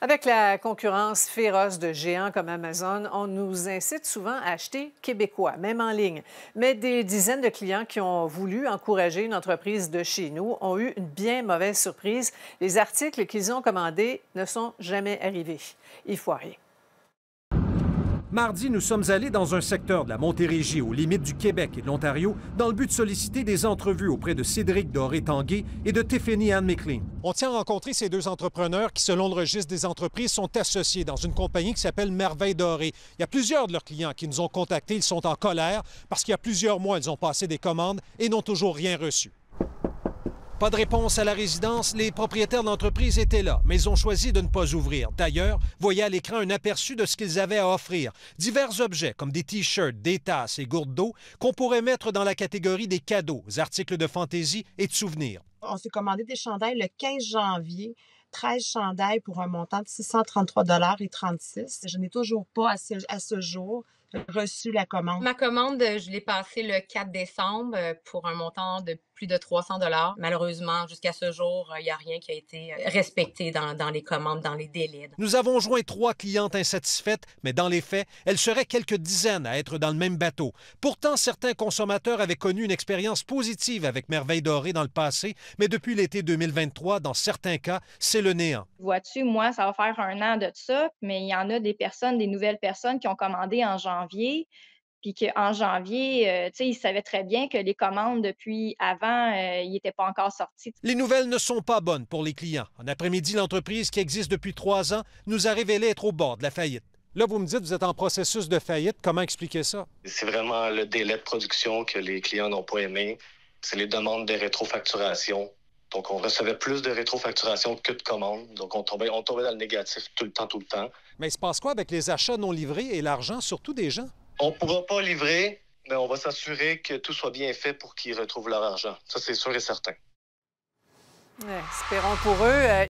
Avec la concurrence féroce de géants comme Amazon, on nous incite souvent à acheter québécois, même en ligne. Mais des dizaines de clients qui ont voulu encourager une entreprise de chez nous ont eu une bien mauvaise surprise. Les articles qu'ils ont commandés ne sont jamais arrivés. faut foire. Mardi, nous sommes allés dans un secteur de la Montérégie, aux limites du Québec et de l'Ontario, dans le but de solliciter des entrevues auprès de Cédric Doré-Tanguay et de Tiffany Anne McLean. On tient à rencontrer ces deux entrepreneurs qui, selon le registre des entreprises, sont associés dans une compagnie qui s'appelle Merveille Doré. Il y a plusieurs de leurs clients qui nous ont contactés. Ils sont en colère parce qu'il y a plusieurs mois, ils ont passé des commandes et n'ont toujours rien reçu. Pas de réponse à la résidence, les propriétaires d'entreprise étaient là, mais ils ont choisi de ne pas ouvrir. D'ailleurs, voyez à l'écran un aperçu de ce qu'ils avaient à offrir. Divers objets, comme des t-shirts, des tasses et gourdes d'eau, qu'on pourrait mettre dans la catégorie des cadeaux, articles de fantaisie et de souvenirs. On s'est commandé des chandails le 15 janvier. 13 chandails pour un montant de 633 et 36. Je n'ai toujours pas à ce jour reçu la commande. Ma commande, je l'ai passée le 4 décembre euh, pour un montant de plus de 300 dollars. Malheureusement, jusqu'à ce jour, il euh, n'y a rien qui a été euh, respecté dans, les commandes, dans les délais. Nous avons joint trois clientes insatisfaites, mais dans les faits, elles seraient quelques dizaines à être dans le même bateau. Pourtant, certains consommateurs avaient connu une expérience positive avec Merveille Dorée dans le passé, mais depuis l'été 2023, dans certains cas, c'est le néant. Vois-tu, moi, ça va faire un an de ça, mais il y en a des personnes, des nouvelles personnes qui ont commandé en janvier puis qu'en janvier, euh, sais, ils savaient très bien que les commandes depuis avant, euh, ils n'étaient pas encore sorties. Les nouvelles ne sont pas bonnes pour les clients. En après-midi, l'entreprise qui existe depuis trois ans nous a révélé être au bord de la faillite. Là, vous me dites, vous êtes en processus de faillite. Comment expliquer ça? C'est vraiment le délai de production que les clients n'ont pas aimé. C'est les demandes de rétrofacturation. Donc, on recevait plus de rétrofacturation que de commandes. Donc, on tombait, on tombait dans le négatif tout le temps, tout le temps. Mais il se passe quoi avec les achats non livrés et l'argent, surtout des gens? On ne pourra pas livrer, mais on va s'assurer que tout soit bien fait pour qu'ils retrouvent leur argent. Ça, c'est sûr et certain. Espérons pour eux. Euh,